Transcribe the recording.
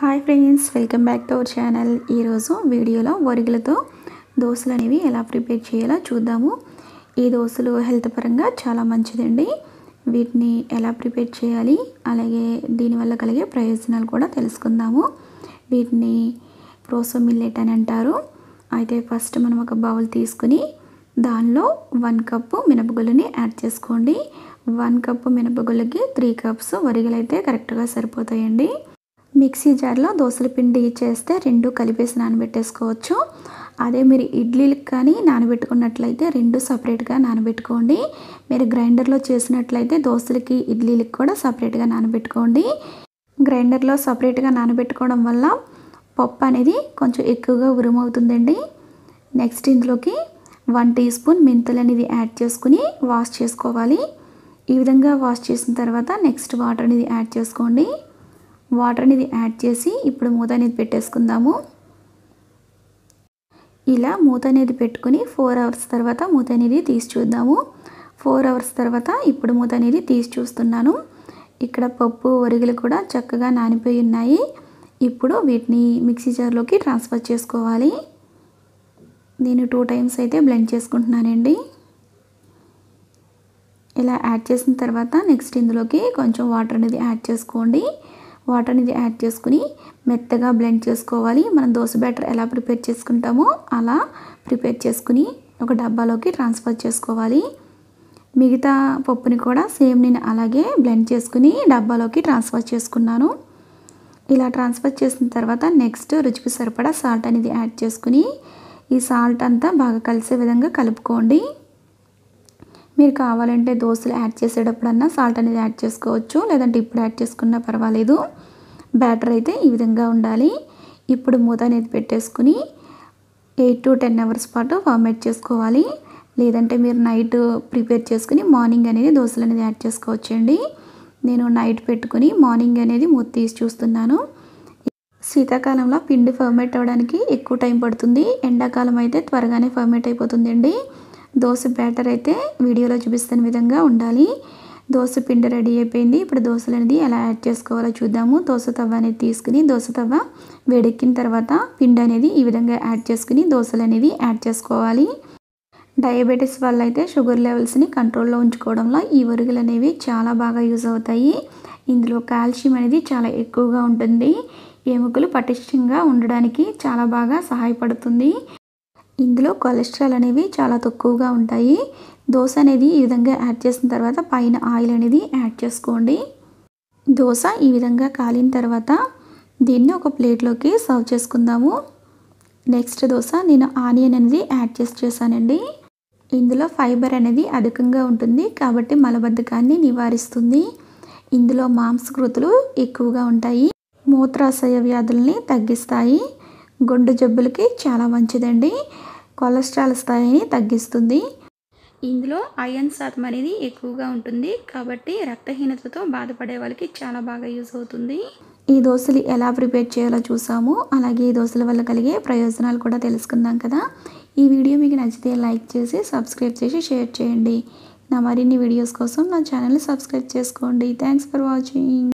hi friends welcome back to our channel ఈరోజు వీడియోలో వరిగలతో దోశలు అనేవి ఎలా ప్రిపేర్ చేయాలో చూద్దాము ఈ దోశలు హెల్త్ పరంగా చాలా మంచిదండి వీటిని ఎలా ప్రిపేర్ చేయాలి అలాగే దీనివల్ల కలిగే ప్రయోజనాలు కూడా తెలుసుకుందాము వీటిని ప్రోసో మిల్లెట్ అని అంటారు అయితే ఫస్ట్ మనం ఒక బౌల్ తీసుకుని దానిలో వన్ కప్పు మినపగుళ్ళని యాడ్ చేసుకోండి వన్ కప్పు మినపగుళ్ళకి త్రీ కప్స్ వరిగలు అయితే కరెక్ట్గా సరిపోతాయండి మిక్సీ జార్లో దోశల పిండి చేస్తే రెండు కలిపేసి నానబెట్టేసుకోవచ్చు అదే మీరు ఇడ్లీలకు కానీ నానబెట్టుకున్నట్లయితే రెండు సపరేట్గా నానబెట్టుకోండి మీరు గ్రైండర్లో చేసినట్లయితే దోశలకి ఇడ్లీలకు కూడా సపరేట్గా నానబెట్టుకోండి గ్రైండర్లో సపరేట్గా నానబెట్టుకోవడం వల్ల పప్పు అనేది కొంచెం ఎక్కువగా ఉరుమవుతుందండి నెక్స్ట్ ఇందులోకి వన్ టీ స్పూన్ మెంతులు అనేది యాడ్ చేసుకుని వాష్ చేసుకోవాలి ఈ విధంగా వాష్ చేసిన తర్వాత నెక్స్ట్ వాటర్ అనేది యాడ్ చేసుకోండి వాటర్ అనేది యాడ్ చేసి ఇప్పుడు మూత అనేది పెట్టేసుకుందాము ఇలా మూత అనేది పెట్టుకుని ఫోర్ అవర్స్ తర్వాత మూత అనేది తీసి చూద్దాము ఫోర్ అవర్స్ తర్వాత ఇప్పుడు మూత అనేది తీసి చూస్తున్నాను ఇక్కడ పప్పు ఒరిగలు కూడా చక్కగా నానిపోయి ఉన్నాయి ఇప్పుడు వీటిని మిక్సీ జార్లోకి ట్రాన్స్ఫర్ చేసుకోవాలి నేను టూ టైమ్స్ అయితే బ్లెండ్ చేసుకుంటున్నానండి ఇలా యాడ్ చేసిన తర్వాత నెక్స్ట్ ఇందులోకి కొంచెం వాటర్ అనేది యాడ్ చేసుకోండి వాటర్ని యాడ్ చేసుకుని మెత్తగా బ్లెండ్ చేసుకోవాలి మనం దోశ బ్యాటర్ ఎలా ప్రిపేర్ చేసుకుంటామో అలా ప్రిపేర్ చేసుకుని ఒక డబ్బాలోకి ట్రాన్స్ఫర్ చేసుకోవాలి మిగతా పప్పుని కూడా సేమ్ నేను అలాగే బ్లెండ్ చేసుకుని డబ్బాలోకి ట్రాన్స్ఫర్ చేసుకున్నాను ఇలా ట్రాన్స్ఫర్ చేసిన తర్వాత నెక్స్ట్ రుచికి సరిపడా సాల్ట్ అనేది యాడ్ చేసుకుని ఈ సాల్ట్ అంతా బాగా కలిసే విధంగా కలుపుకోండి మీరు కావాలంటే దోశలు యాడ్ చేసేటప్పుడన్నా సాల్ట్ అనేది యాడ్ చేసుకోవచ్చు లేదంటే ఇప్పుడు యాడ్ చేసుకున్నా పర్వాలేదు బ్యాటర్ అయితే ఈ విధంగా ఉండాలి ఇప్పుడు మూత అనేది పెట్టేసుకుని ఎయిట్ టు టెన్ అవర్స్ పాటు ఫర్మేట్ చేసుకోవాలి లేదంటే మీరు నైట్ ప్రిపేర్ చేసుకుని మార్నింగ్ అనేది దోశలు అనేది యాడ్ చేసుకోవచ్చండి నేను నైట్ పెట్టుకుని మార్నింగ్ అనేది మూత తీసి చూస్తున్నాను శీతాకాలంలో పిండి ఫర్మేట్ అవ్వడానికి ఎక్కువ టైం పడుతుంది ఎండాకాలం అయితే త్వరగానే ఫర్మేట్ అయిపోతుందండి దోశ బ్యాటర్ అయితే వీడియోలో చూపిస్తున్న విధంగా ఉండాలి దోశ పిండ రెడీ అయిపోయింది ఇప్పుడు దోశలు అనేది ఎలా యాడ్ చేసుకోవాలో చూద్దాము దోశ తవ్వ అనేది తీసుకుని దోశ తవ్వ వేడెక్కిన తర్వాత పిండి అనేది ఈ విధంగా యాడ్ చేసుకుని దోశలు అనేది యాడ్ చేసుకోవాలి డయాబెటీస్ వల్ల అయితే షుగర్ లెవెల్స్ని కంట్రోల్లో ఉంచుకోవడంలో ఈ వరుగులు అనేవి చాలా బాగా యూజ్ అవుతాయి ఇందులో కాల్షియం అనేది చాలా ఎక్కువగా ఉంటుంది ఎముకలు పటిష్టంగా ఉండడానికి చాలా బాగా సహాయపడుతుంది ఇందులో కొలెస్ట్రాల్ అనేవి చాలా తక్కువగా ఉంటాయి దోశ అనేది ఈ విధంగా యాడ్ చేసిన తర్వాత పైన ఆయిల్ అనేది యాడ్ చేసుకోండి దోశ ఈ విధంగా కాలిన తర్వాత దీన్ని ఒక ప్లేట్లోకి సర్వ్ చేసుకుందాము నెక్స్ట్ దోశ నేను ఆనియన్ అనేది యాడ్ చేసి చేశానండి ఇందులో ఫైబర్ అనేది అధికంగా ఉంటుంది కాబట్టి మలబద్ధకాన్ని నివారిస్తుంది ఇందులో మాంసకృతులు ఎక్కువగా ఉంటాయి మూత్రాశయ వ్యాధుల్ని తగ్గిస్తాయి గుండె జబ్బులకి చాలా మంచిదండి కొలెస్ట్రాల్ స్థాయిని తగ్గిస్తుంది ఇందులో అయన్ శాతం అనేది ఎక్కువగా ఉంటుంది కాబట్టి రక్తహీనతతో బాధపడే వాళ్ళకి చాలా బాగా యూజ్ అవుతుంది ఈ దోశలు ఎలా ప్రిపేర్ చేయాలో చూసాము అలాగే ఈ దోశల వల్ల కలిగే ప్రయోజనాలు కూడా తెలుసుకుందాం కదా ఈ వీడియో మీకు నచ్చితే లైక్ చేసి సబ్స్క్రైబ్ చేసి షేర్ చేయండి నా మరిన్ని వీడియోస్ కోసం నా ఛానల్ని సబ్స్క్రైబ్ చేసుకోండి థ్యాంక్స్ ఫర్ వాచింగ్